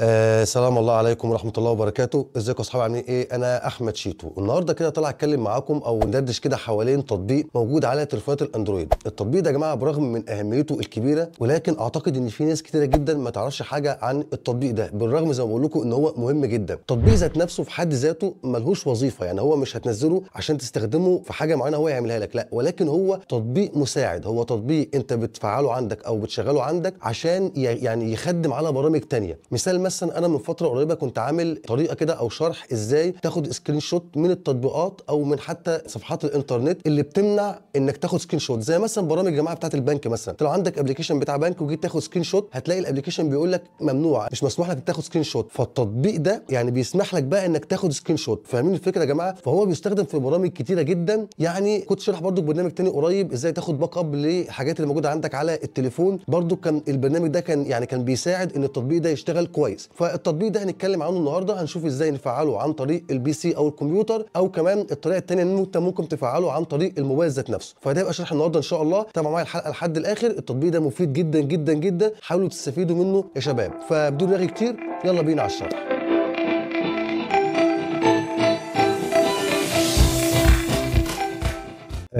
آه الله عليكم ورحمه الله وبركاته ازيكم اصحابي عاملين ايه انا احمد شيتو النهارده كده طالع اتكلم معاكم او ندردش كده حوالين تطبيق موجود على تليفونات الاندرويد التطبيق ده يا جماعه برغم من اهميته الكبيره ولكن اعتقد ان في ناس كتيره جدا ما تعرفش حاجه عن التطبيق ده بالرغم زي ما بقول لكم ان هو مهم جدا التطبيق ذات نفسه في حد ذاته ملهوش وظيفه يعني هو مش هتنزله عشان تستخدمه في حاجه معينه هو يعملها لك لا ولكن هو تطبيق مساعد هو تطبيق انت بتفعله عندك او بتشغله عندك عشان يعني يخدم على برامج ثانيه مثال مثلا انا من فتره قريبه كنت عامل طريقه كده او شرح ازاي تاخد سكرين شوت من التطبيقات او من حتى صفحات الانترنت اللي بتمنع انك تاخد سكرين شوت زي مثلا برامج جماعه بتاعه البنك مثلا انت لو عندك ابلكيشن بتاع بنك وجيت تاخد سكرين شوت هتلاقي الابلكيشن بيقول لك ممنوع مش مسموح لك تاخد سكرين شوت فالتطبيق ده يعني بيسمح لك بقى انك تاخد سكرين شوت فاهمين الفكره يا جماعه فهو بيستخدم في برامج كتيره جدا يعني كنت شرح برضو برنامج تاني قريب ازاي تاخد باك اب للحاجات اللي موجوده عندك على التليفون برضو كان البرنامج ده كان يعني كان بيساعد ان التطبيق ده يشتغل كويس كويس فالتطبيق ده هنتكلم عنه النهارده هنشوف ازاي نفعله عن طريق البي سي او الكمبيوتر او كمان الطريقه الثانيه ان انت ممكن تفعله عن طريق الموبايل ذات نفسه فده يبقى شرح النهارده ان شاء الله تابعوا معايا الحلقه لحد الاخر التطبيق ده مفيد جدا جدا جدا حاولوا تستفيدوا منه يا شباب فبدون رغي كتير يلا بينا على الشرح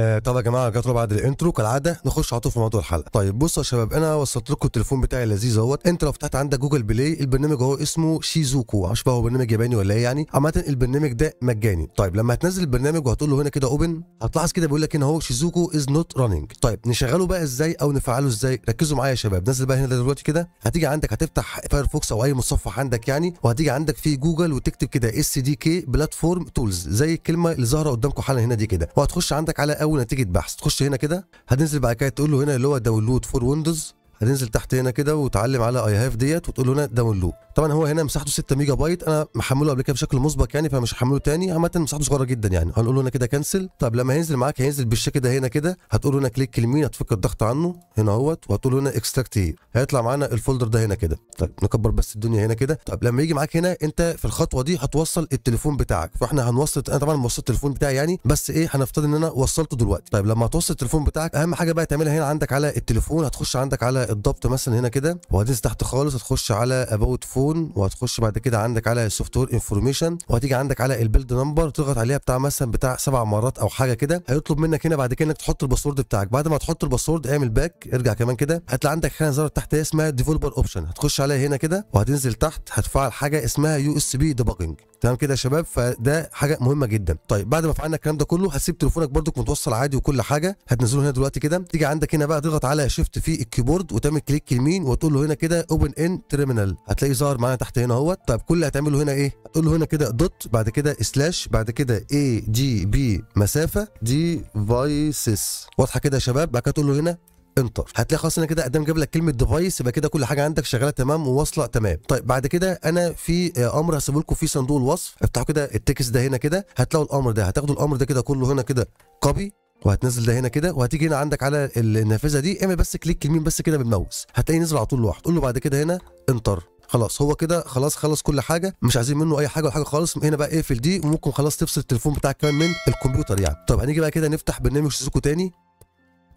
آه طب يا جماعه جاتوا بعد الانترو كالعاده نخش على طول في موضوع الحلقه طيب بصوا يا شباب انا وصلت لكم التليفون بتاعي اللذيذ اهوت انت لو فتحت عندك جوجل بلاي البرنامج هو اسمه شيزوكو مش بقى هو برنامج ياباني ولا ايه يعني عامه البرنامج ده مجاني طيب لما هتنزل البرنامج وهتقول له هنا كده اوبن هتلاحظ كده بيقول لك هنا هو شيزوكو از نوت راننج طيب نشغله بقى ازاي او نفعله ازاي ركزوا معايا يا شباب نزل بقى هنا دلوقتي كده هتيجي عندك هتفتح فايرفوكس او اي متصفح عندك يعني وهتيجي عندك في جوجل وتكتب كده اس دي كي بلاتفورم تولز زي الكلمه اللي ظاهره قدامكم حالا هنا دي كده وهتخش عندك على اول نتيجه بحث تخش هنا كده هتنزل بعد كده تقول له هنا اللي هو داونلود فور ويندوز هتنزل تحت هنا كده وتعلم على اي هاف ديت وتقول له هنا داونلود طبعا هو هنا مساحته 6 ميجا بايت انا محمله قبل كده بشكل مسبق يعني فمش هحمله تاني عامه مساحته صغيره جدا يعني هنقول له هنا كده كنسل طب لما هينزل معاك هينزل بالشكل ده هنا كده هتقول له هنا كليك اليمين هتفك الضغط عنه هنا اهوت وهتقول له هنا اكستراكت ايه هيطلع معانا الفولدر ده هنا كده طيب نكبر بس الدنيا هنا كده طب لما يجي معاك هنا انت في الخطوه دي هتوصل التليفون بتاعك فاحنا هنوصل انا طبعا موصلت التليفون بتاعي يعني بس ايه هنفترض ان انا وصلته دلوقتي طيب لما هتوصل التليفون بتاعك اهم حاجه بقى تعملها هنا عندك على التليفون هتخش عندك على الضبط مثلا هنا كده وهتنزل تحت خالص هتخش على اباوت فون داون وهتخش بعد كده عندك على السوفت وير انفورميشن وهتيجي عندك على البيلد نمبر تضغط عليها بتاع مثلا بتاع سبع مرات او حاجه كده هيطلب منك هنا بعد كده انك تحط الباسورد بتاعك بعد ما تحط الباسورد اعمل باك ارجع كمان كده هتلاقي عندك خانه زرار تحت اسمها ديفولبر اوبشن هتخش عليها هنا كده وهتنزل تحت هتفعل حاجه اسمها يو اس بي ديبجنج تمام كده يا شباب فده حاجه مهمه جدا طيب بعد ما فعلنا الكلام ده كله هتسيب تليفونك برضك متوصل عادي وكل حاجه هتنزله هنا دلوقتي كده تيجي عندك هنا بقى تضغط على شيفت في الكيبورد وتعمل كليك يمين وتقول له هنا كده اوبن ان تيرمينال هتلاقيه ظاهر معانا تحت هنا اهوت طيب كل اللي هتعمله هنا ايه هتقول له هنا كده دوت بعد كده سلاش بعد كده اي جي بي مسافه ديفايسز واضحه كده يا شباب بعد كده تقول له هنا انتر هتلاقي خلاص انا كده قدام جاب لك كلمه ديفايس يبقى كده كل حاجه عندك شغاله تمام وواصله تمام طيب بعد كده انا في آه، امر هسيبه لكم في صندوق الوصف افتحوا كده التكست ده هنا كده هتلاقوا الامر ده هتاخدوا الامر ده كده كله هنا كده كوبي وهتنزل ده هنا كده وهتيجي هنا عندك على النافذه دي اعمل بس كليك يمين بس كده بالماوس هتلاقيه نزل على طول لوحده قول له بعد كده هنا انتر خلاص هو كده خلاص خلص كل حاجه مش عايزين منه اي حاجه ولا حاجه خالص هنا بقى اقفل دي وممكن خلاص تفصل التليفون بتاعك كمان من الكمبيوتر يعني طب هنيجي بقى كده نفتح برنامج سيسكو تاني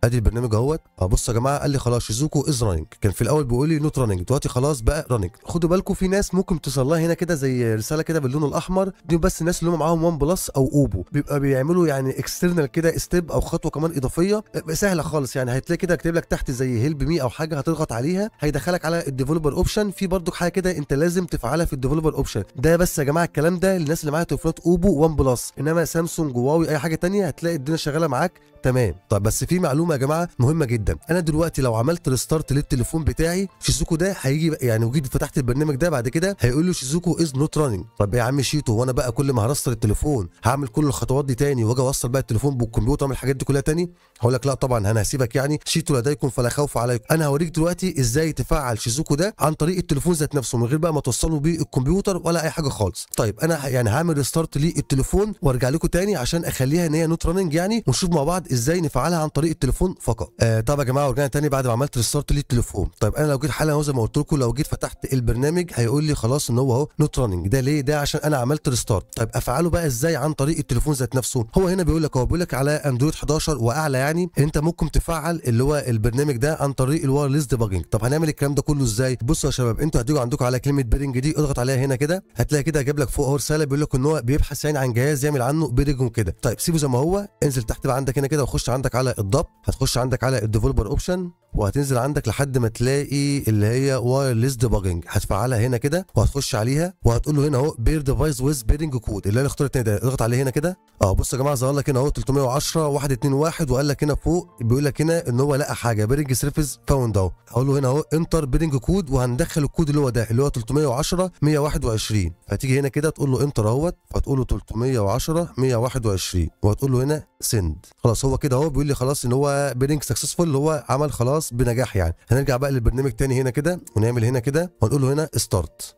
ادي البرنامج اهوت ابص آه، يا جماعه قال لي خلاص شيزوكو از راننج كان في الاول بيقول لي نوت راننج دلوقتي خلاص بقى راننج خدوا بالكم في ناس ممكن توصل لها هنا كده زي رساله كده باللون الاحمر دي بس الناس اللي هم معاهم وان بلس او اوبو بيبقى بيعملوا يعني اكسترنال كده ستيب او خطوه كمان اضافيه سهله خالص يعني هتلاقي كده كاتب لك تحت زي هيلب مي او حاجه هتضغط عليها هيدخلك على الديفلوبر اوبشن في برضك حاجه كده انت لازم تفعلها في الديفلوبر اوبشن ده بس يا جماعه الكلام ده للناس اللي معاها تليفونات اوبو وان بلس انما سامسونج واوي اي حاجه ثانيه هتلاقي الدنيا شغاله معاك تمام طب بس في معلومه معلومه يا جماعه مهمه جدا انا دلوقتي لو عملت ريستارت للتليفون بتاعي شيزوكو ده هيجي يعني وجيت فتحت البرنامج ده بعد كده هيقول له شيزوكو از نوت راننج طب يا عم شيتو وانا بقى كل ما هرستر التليفون هعمل كل الخطوات دي تاني واجي اوصل بقى التليفون بالكمبيوتر اعمل الحاجات دي كلها تاني هقول لك لا طبعا انا هسيبك يعني شيتو لديكم فلا خوف عليكم انا هوريك دلوقتي ازاي تفعل شيزوكو ده عن طريق التليفون ذات نفسه من غير بقى ما توصله بيه الكمبيوتر ولا اي حاجه خالص طيب انا يعني هعمل ريستارت للتليفون وارجع لكم تاني عشان اخليها ان هي نوت راننج يعني ونشوف مع بعض ازاي نفعلها عن طريق التليفون التليفون فقط آه طب يا جماعه ورجعنا تاني بعد ما عملت ريستارت للتليفون طيب انا لو جيت حالا زي ما قلت لكم لو جيت فتحت البرنامج هيقول لي خلاص ان هو اهو نوت راننج ده ليه ده عشان انا عملت ريستارت طيب افعله بقى ازاي عن طريق التليفون ذات نفسه هو هنا بيقول لك هو بيقول لك على اندرويد 11 واعلى يعني انت ممكن تفعل اللي هو البرنامج ده عن طريق الوايرلس ديباجنج طب هنعمل الكلام ده كله ازاي بصوا يا شباب انتوا هتيجوا عندكم على كلمه بيرنج دي اضغط عليها هنا كده هتلاقي كده جايب لك فوق اهو رساله بيقول لك ان هو بيبحث يعني عن جهاز يعمل عنه بيرنج وكده طيب سيبه زي ما هو انزل تحت بقى عندك هنا كده وخش عندك على الضبط هتخش عندك على الديفلوبر اوبشن وهتنزل عندك لحد ما تلاقي اللي هي وايرلس ديباجنج هتفعلها هنا كده وهتخش عليها وهتقول له هنا اهو بير ديفايس ويز بيرنج كود اللي هي الاختيار الثاني ده اضغط عليه هنا كده اه بص يا جماعه ظهر لك هنا اهو 310 121 وقال لك هنا فوق بيقول لك هنا ان هو لقى حاجه بيرنج سيرفيس فاوند اهو هقول له هنا اهو انتر بيرنج كود وهندخل الكود اللي هو ده اللي هو 310 121 فتيجي هنا كده تقول له انتر اهوت وهتقول له 310 121 وهتقول له هنا سند خلاص هو كده اهو بيقول لي خلاص ان هو بيرنج سكسسفول اللي هو عمل خلاص خلاص بنجاح يعني هنرجع بقى للبرنامج تاني هنا كده ونعمل هنا كده ونقول له هنا ستارت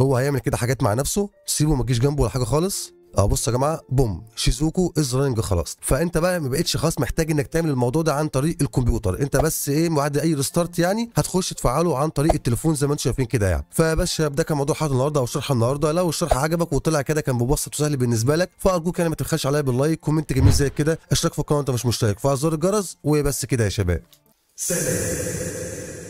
هو هيعمل كده حاجات مع نفسه سيبه ما تجيش جنبه ولا حاجه خالص اه بص يا جماعه بوم شيزوكو از رانج خلاص فانت بقى ما بقتش خلاص محتاج انك تعمل الموضوع ده عن طريق الكمبيوتر انت بس ايه بعد اي ريستارت يعني هتخش تفعله عن طريق التليفون زي ما انتم شايفين كده يعني فبس ده كان موضوع حلقه النهارده او شرح النهارده لو الشرح عجبك وطلع كده كان مبسط وسهل بالنسبه لك فارجوك يعني ما تبخلش عليا باللايك كومنت جميل زي كده اشترك في القناه انت مش مشترك فزر الجرس وبس كده يا شباب seven